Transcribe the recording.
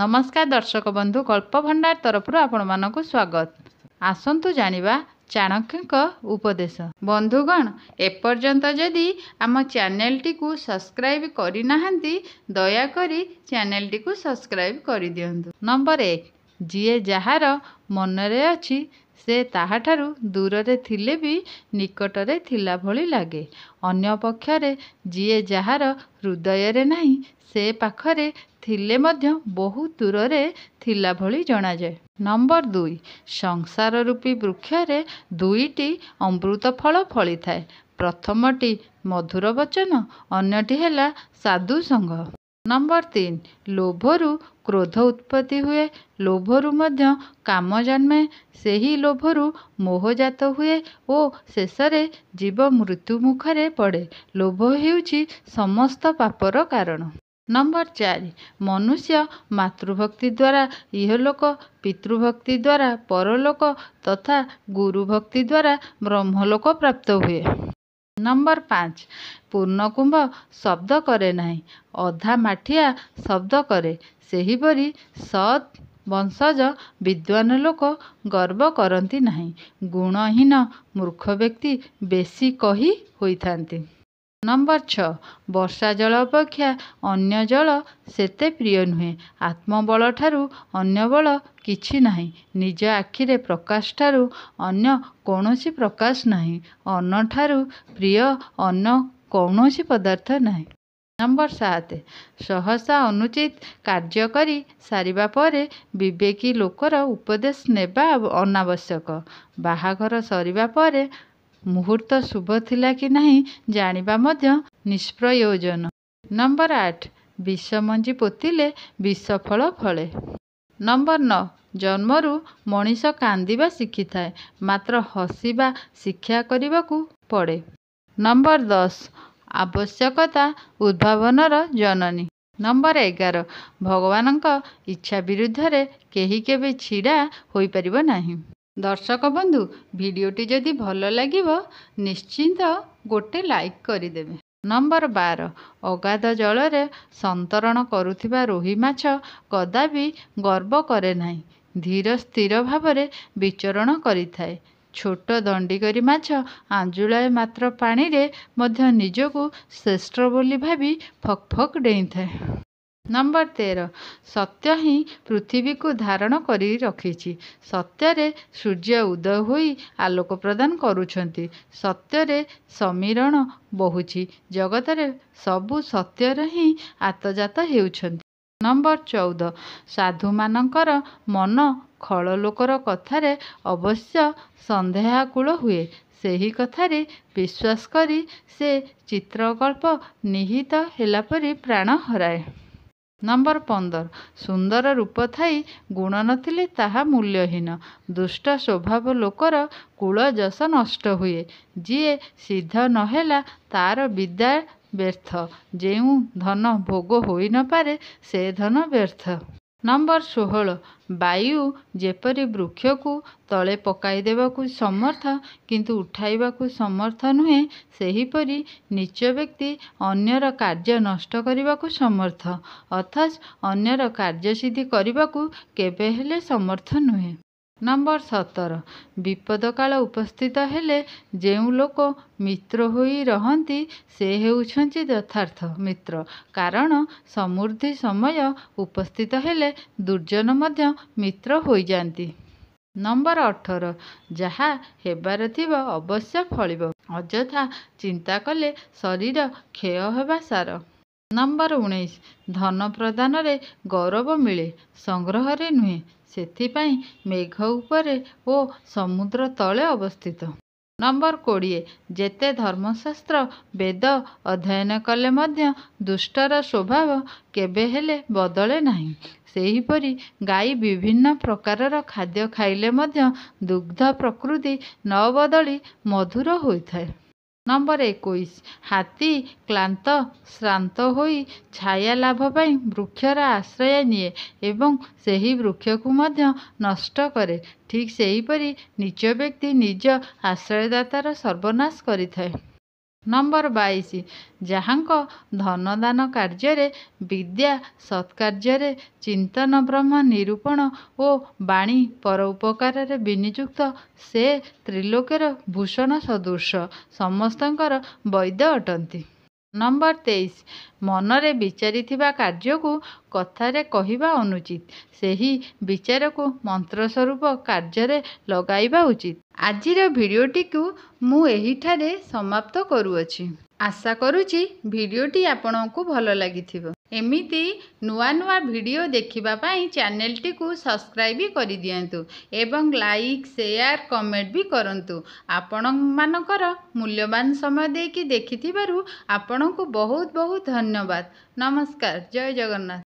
ନମସ୍କାର ଦର୍ଶକ ବନ୍ଧୁ ଗଳ୍ପଭଣ୍ଡାର ତରଫରୁ ଆପଣମାନଙ୍କୁ ସ୍ୱାଗତ ଆସନ୍ତୁ ଜାଣିବା ଚାଣକ୍ୟଙ୍କ ଉପଦେଶ ବନ୍ଧୁଗଣ ଏପର୍ଯ୍ୟନ୍ତ ଯଦି ଆମ ଚ୍ୟାନେଲଟିକୁ ସବସ୍କ୍ରାଇବ୍ କରିନାହାନ୍ତି ଦୟାକରି ଚ୍ୟାନେଲ୍ଟିକୁ ସବସ୍କ୍ରାଇବ୍ କରିଦିଅନ୍ତୁ ନମ୍ବର ଏକ ଯିଏ ଯାହାର ମନରେ ଅଛି ସେ ତାହାଠାରୁ ଦୂରରେ ଥିଲେ ବି ନିକଟରେ ଥିଲା ଭଳି ଲାଗେ ଅନ୍ୟପକ୍ଷରେ ଯିଏ ଯାହାର ହୃଦୟରେ ନାହିଁ ସେ ପାଖରେ ଥିଲେ ମଧ୍ୟ ବହୁ ଦୂରରେ ଥିଲା ଭଳି ଜଣାଯାଏ ନମ୍ବର ଦୁଇ ସଂସାର ରୂପୀ ବୃକ୍ଷରେ ଦୁଇଟି ଅମୃତ ଫଳ ଫଳିଥାଏ ପ୍ରଥମଟି ମଧୁର ବଚନ ଅନ୍ୟଟି ହେଲା ସାଧୁ ନମ୍ବର ତିନି ଲୋଭରୁ କ୍ରୋଧ ଉତ୍ପତ୍ତି ହୁଏ ଲୋଭରୁ ମଧ୍ୟ କାମ ଜନ୍ମେ ସେହି ଲୋଭରୁ ମୋହଜାତ ହୁଏ ଓ ଶେଷରେ ଜୀବ ମୃତ୍ୟୁ ମୁଖରେ ପଡ଼େ ଲୋଭ ହେଉଛି ସମସ୍ତ ପାପର କାରଣ ନମ୍ବର ଚାରି ମନୁଷ୍ୟ ମାତୃଭକ୍ତି ଦ୍ୱାରା ଇହଲୋକ ପିତୃଭକ୍ତି ଦ୍ୱାରା ପରଲୋକ ତଥା ଗୁରୁଭକ୍ତି ଦ୍ୱାରା ବ୍ରହ୍ମଲୋକ ପ୍ରାପ୍ତ ହୁଏ ନମ୍ବର ପାଞ୍ଚ ପୂର୍ଣ୍ଣକୁମ୍ଭ ଶବ୍ଦ କରେ ନାହିଁ ଅଧା ମାଠିଆ ଶବ୍ଦ କରେ ସେହିପରି ସତ୍ ବଂଶଜ ବିଦ୍ୱାନ ଲୋକ ଗର୍ବ କରନ୍ତି ନାହିଁ ଗୁଣହୀନ ମୂର୍ଖ ବ୍ୟକ୍ତି ବେଶୀ କହି ହୋଇଥାନ୍ତି ନମ୍ବର ଛଅ ବର୍ଷା ଜଳ ଅପେକ୍ଷା ଅନ୍ୟ ଜଳ ସେତେ ପ୍ରିୟ ନୁହେଁ ଆତ୍ମବଳ ଠାରୁ ଅନ୍ୟ ବଳ କିଛି ନାହିଁ ନିଜ ଆଖିରେ ପ୍ରକାଶ ଠାରୁ ଅନ୍ୟ କୌଣସି ପ୍ରକାଶ ନାହିଁ ଅନ୍ନ ଠାରୁ ପ୍ରିୟ ଅନ୍ନ କୌଣସି ପଦାର୍ଥ ନାହିଁ ନମ୍ବର ସାତ ସହସା ଅନୁଚିତ କାର୍ଯ୍ୟ କରି ସାରିବା ପରେ ବିବେକୀ ଲୋକର ଉପଦେଶ ନେବା ଅନାବଶ୍ୟକ ବାହାଘର ସରିବା ପରେ ମୁହୂର୍ତ୍ତ ଶୁଭ ଥିଲା କି ନାହିଁ ଜାଣିବା ମଧ୍ୟ ନିଷ୍ପ୍ରୟୋଜନ ନମ୍ବର ଆଠ ବିଷ ମଞ୍ଜି ପୋତିଲେ ବିଷ ଫଳ ଫଳେ ନମ୍ବର ନଅ ଜନ୍ମରୁ ମଣିଷ କାନ୍ଦିବା ଶିଖିଥାଏ ମାତ୍ର ହସିବା ଶିକ୍ଷା କରିବାକୁ ପଡ଼େ ନମ୍ବର ଦଶ ଆବଶ୍ୟକତା ଉଦ୍ଭାବନର ଜନନୀ ନମ୍ବର ଏଗାର ଭଗବାନଙ୍କ ଇଚ୍ଛା ବିରୁଦ୍ଧରେ କେହି କେବେ ଛିଡ଼ା ହୋଇପାରିବ ନାହିଁ ଦର୍ଶକ ବନ୍ଧୁ ଭିଡ଼ିଓଟି ଯଦି ଭଲ ଲାଗିବ ନିଶ୍ଚିନ୍ତ ଗୋଟେ ଲାଇକ୍ କରିଦେବେ ନମ୍ବର ବାର ଅଗାଧ ଜଳରେ ସନ୍ତରଣ କରୁଥିବା ରୋହି ମାଛ କଦାପି ଗର୍ବ କରେ ନାହିଁ ଧୀର ସ୍ଥିର ଭାବରେ ବିଚରଣ କରିଥାଏ ଛୋଟ ଦଣ୍ଡି କରି ମାଛ ଆଞ୍ଜୁଳାଏ ମାତ୍ର ପାଣିରେ ମଧ୍ୟ ନିଜକୁ ଶ୍ରେଷ୍ଠ ବୋଲି ଭାବି ଫକ୍ ଫକ୍ ଡେଇଁଥାଏ ନମ୍ବର ତେର ସତ୍ୟ ହିଁ ପୃଥିବୀକୁ ଧାରଣ କରି ରଖିଛି ସତ୍ୟରେ ସୂର୍ଯ୍ୟ ଉଦୟ ହୋଇ ଆଲୋକ ପ୍ରଦାନ କରୁଛନ୍ତି ସତ୍ୟରେ ସମୀରଣ ବହୁଛି ଜଗତରେ ସବୁ ସତ୍ୟରେ ହିଁ ଆତଜାତ ହେଉଛନ୍ତି ନମ୍ବର ଚଉଦ ସାଧୁମାନଙ୍କର ମନ ଖଳ ଲୋକର କଥାରେ ଅବଶ୍ୟ ସନ୍ଦେହାକୁଳ ହୁଏ ସେହି କଥାରେ ବିଶ୍ୱାସ କରି ସେ ଚିତ୍ରକଳ୍ପ ନିହିତ ହେଲା ପରି ପ୍ରାଣ ହରାଏ ନମ୍ବର ପନ୍ଦର ସୁନ୍ଦର ରୂପ ଥାଇ ଗୁଣ ନଥିଲେ ତାହା ମୂଲ୍ୟହୀନ ଦୁଷ୍ଟ ସ୍ୱଭାବ ଲୋକର କୁଳ ଯଶ ନଷ୍ଟ ହୁଏ ଯିଏ ସିଦ୍ଧ ନହେଲା ତାର ବିଦ୍ୟା ବ୍ୟର୍ଥ ଯେଉଁ ଧନ ଭୋଗ ହୋଇନପାରେ ସେ ଧନ ବ୍ୟର୍ଥ ନମ୍ବର ଷୋହଳ ବାୟୁ ଯେପରି ବୃକ୍ଷକୁ ତଳେ ପକାଇ ଦେବାକୁ ସମର୍ଥ କିନ୍ତୁ ଉଠାଇବାକୁ ସମର୍ଥ ନୁହେଁ ସେହିପରି ନିଚ ବ୍ୟକ୍ତି ଅନ୍ୟର କାର୍ଯ୍ୟ ନଷ୍ଟ କରିବାକୁ ସମର୍ଥ ଅଥଚ ଅନ୍ୟର କାର୍ଯ୍ୟସିଦ୍ଧି କରିବାକୁ କେବେ ହେଲେ ସମର୍ଥ ନୁହେଁ ନମ୍ବର ସତର ବିପଦକାଳ ଉପସ୍ଥିତ ହେଲେ ଯେଉଁ ଲୋକ ମିତ୍ର ହୋଇ ରହନ୍ତି ସେ ହେଉଛନ୍ତି ଯଥାର୍ଥ ମିତ୍ର କାରଣ ସମୃଦ୍ଧି ସମୟ ଉପସ୍ଥିତ ହେଲେ ଦୁର୍ଜନ ମଧ୍ୟ ମିତ୍ର ହୋଇଯାଆନ୍ତି ନମ୍ବର ଅଠର ଯାହା ହେବାର ଥିବ ଅବଶ୍ୟ ଫଳିବ ଅଯଥା ଚିନ୍ତା କଲେ ଶରୀର କ୍ଷୟ ହେବା ସାର ନମ୍ବର ଉଣେଇଶ ଧନ ପ୍ରଦାନରେ ଗୌରବ ମିଳେ ସଂଗ୍ରହରେ ନୁହେଁ ସେଥିପାଇଁ ମେଘ ଉପରେ ଓ ସମୁଦ୍ର ତଳେ ଅବସ୍ଥିତ ନମ୍ବର କୋଡ଼ିଏ ଯେତେ ଧର୍ମଶାସ୍ତ୍ର ବେଦ ଅଧ୍ୟୟନ କଲେ ମଧ୍ୟ ଦୁଷ୍ଟର ସ୍ୱଭାବ କେବେ ହେଲେ ବଦଳେ ନାହିଁ ସେହିପରି ଗାଈ ବିଭିନ୍ନ ପ୍ରକାରର ଖାଦ୍ୟ ଖାଇଲେ ମଧ୍ୟ ଦୁଗ୍ଧ ପ୍ରକୃତି ନ ବଦଳି ମଧୁର ହୋଇଥାଏ ନମ୍ବର ଏକୋଇଶ ହାତୀ କ୍ଲାନ୍ତ ଶ୍ରାନ୍ତ ହୋଇ ଛାୟା ଲାଭ ପାଇଁ ବୃକ୍ଷର ଆଶ୍ରୟ ନିଏ ଏବଂ ସେହି ବୃକ୍ଷକୁ ମଧ୍ୟ ନଷ୍ଟ କରେ ଠିକ୍ ସେହିପରି ନିଜ ବ୍ୟକ୍ତି ନିଜ ଆଶ୍ରୟଦାତାର ସର୍ବନାଶ କରିଥାଏ ନମ୍ବର ବାଇଶ ଯାହାଙ୍କ ଧନଦାନ କାର୍ଯ୍ୟରେ ବିଦ୍ୟା ସତ୍କାର୍ଯ୍ୟରେ ଚିନ୍ତନ ବ୍ରହ୍ମ ନିରୂପଣ ଓ ବାଣୀ ପରୋପକାରରେ ବିନିଯୁକ୍ତ ସେ ତ୍ରିଲୋକର ଭୂଷଣ ସଦୃଶ ସମସ୍ତଙ୍କର ବୈଦ୍ୟ ଅଟନ୍ତି ନମ୍ବର ତେଇଶ ମନରେ ବିଚାରିଥିବା କାର୍ଯ୍ୟକୁ କଥାରେ କହିବା ଅନୁଚିତ ସେହି ବିଚାରକୁ ମନ୍ତ୍ର ସ୍ୱରୂପ କାର୍ଯ୍ୟରେ ଲଗାଇବା ଉଚିତ ଆଜିର ଭିଡ଼ିଓଟିକୁ ମୁଁ ଏହିଠାରେ ସମାପ୍ତ କରୁଅଛି ଆଶା କରୁଛି ଭିଡ଼ିଓଟି ଆପଣଙ୍କୁ ଭଲ ଲାଗିଥିବ ଏମିତି ନୂଆ ନୂଆ ଭିଡ଼ିଓ ଦେଖିବା ପାଇଁ ଚ୍ୟାନେଲ୍ଟିକୁ ସବସ୍କ୍ରାଇବ୍ କରିଦିଅନ୍ତୁ ଏବଂ ଲାଇକ୍ ସେୟାର୍ କମେଣ୍ଟ ବି କରନ୍ତୁ ଆପଣମାନଙ୍କର ମୂଲ୍ୟବାନ ସମୟ ଦେଇକି ଦେଖିଥିବାରୁ ଆପଣଙ୍କୁ ବହୁତ ବହୁତ ଧନ୍ୟବାଦ ନମସ୍କାର ଜୟ ଜଗନ୍ନାଥ